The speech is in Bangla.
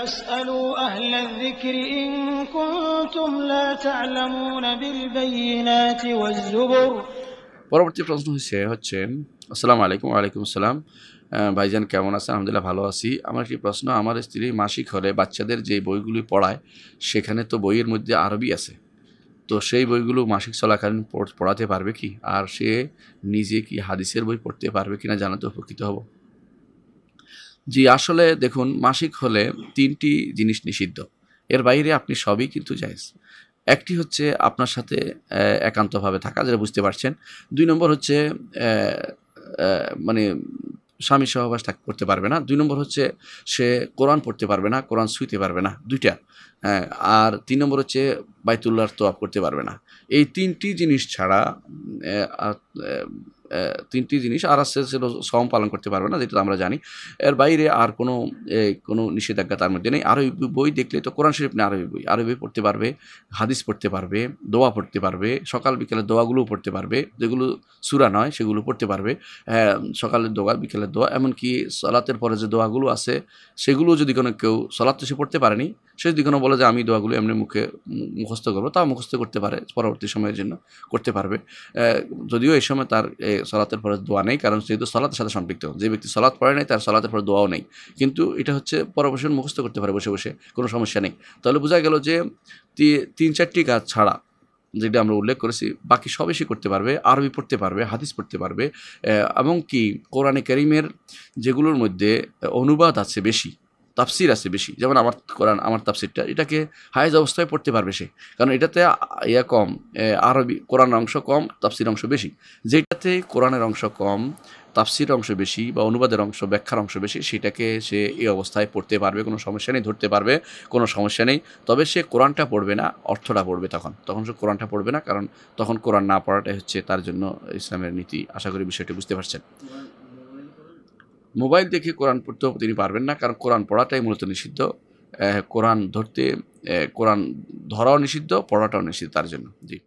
পরবর্তী প্রশ্ন হচ্ছে হচ্ছে আসসালামু আলাইকুম ওয়ালাইকুম আসসালাম ভাইজান কেমন আছেন আলহামদুলিল্লাহ ভালো আছি আমার একটি প্রশ্ন আমার স্ত্রী মাসিক হলে বাচ্চাদের যে বইগুলি পড়ায় সেখানে তো বইয়ের মধ্যে আরবি আছে তো সেই বইগুলো মাসিক চলাকালীন পড়াতে পারবে কি আর সে নিজে কি হাদিসের বই পড়তে পারবে কি না জানাতে উপকৃত হবো জি আসলে দেখুন মাসিক হলে তিনটি জিনিস নিষিদ্ধ এর বাইরে আপনি সবই কিন্তু যাইজ একটি হচ্ছে আপনার সাথে একান্তভাবে থাকা যেটা বুঝতে পারছেন দুই নম্বর হচ্ছে মানে স্বামী সহবাস থাক করতে পারবে না দুই নম্বর হচ্ছে সে কোরআন পড়তে পারবে না কোরআন শুইতে পারবে না দুইটা আর তিন নম্বর হচ্ছে বাইতুল্লাহর তোয়াব করতে পারবে না এই তিনটি জিনিস ছাড়া তিনটি জিনিস আর আস্তে আস্তে সম পালন করতে পারবে না যেটা আমরা জানি এর বাইরে আর কোনো কোনো নিষেধাজ্ঞা তার মধ্যে নেই আরবি বই দেখলে তো কোরআন শরীফ না আরবি বই আরবি পড়তে পারবে হাদিস পড়তে পারবে দোয়া পড়তে পারবে সকাল বিকেলে দোয়াগুলোও পড়তে পারবে যেগুলো সুরা নয় সেগুলো পড়তে পারবে হ্যাঁ, সকালের দোয়া বিকেলের দোয়া এমনকি সলাতের পরে যে দোয়াগুলো আছে সেগুলো যদি কোনো কেউ সলাত সে পড়তে পারেনি সে যদি কোনো বলে যে আমি দোয়াগুলো এমনি মুখে মুখস্থ করবো তা মুখস্থ করতে পারে পরবর্তী সময়ের জন্য করতে পারবে যদিও এই সময় তার সলাতের পরে দোয়া নেই কারণ সেহেতু সলাতের সাথে সম্পৃক্ত যে ব্যক্তি সলাৎ পড়ে নেই তার সলাতের পরে দোয়াও নেই কিন্তু এটা হচ্ছে পরবর্তী মুখস্থ করতে পারে বসে বসে কোনো সমস্যা নেই তাহলে বোঝা গেল যে তিন চারটি কাজ ছাড়া যেটা আমরা উল্লেখ করেছি বাকি সবই সে করতে পারবে আরবি পড়তে পারবে হাদিস পড়তে পারবে এমনকি কোরআনে করিমের যেগুলোর মধ্যে অনুবাদ আছে বেশি তাফসির আছে বেশি যেমন আমার কোরআন আমার তাফসিরটা এটাকে হায়েজ অবস্থায় পড়তে পারবে সে কারণ এটাতে ইয়া কম আরবি কোরআন অংশ কম তাফসির অংশ বেশি যেটাতে কোরআনের অংশ কম তাফসির অংশ বেশি বা অনুবাদের অংশ ব্যাখ্যার অংশ বেশি সেটাকে সে এই অবস্থায় পড়তে পারবে কোনো সমস্যা নেই ধরতে পারবে কোনো সমস্যা নেই তবে সে কোরআনটা পড়বে না অর্থটা পড়বে তখন তখন সে কোরআনটা পড়বে না কারণ তখন কোরআন না পড়াটাই হচ্ছে তার জন্য ইসলামের নীতি আশা করি বিষয়টি বুঝতে পারছেন মোবাইল দেখে কোরআন পড়তেও তিনি পারবেন না কারণ কোরআন পড়াটাই মূলত নিষিদ্ধ কোরআন ধরতে কোরআন ধরাও নিষিদ্ধ পড়াটাও নিষিদ্ধ তার জন্য জি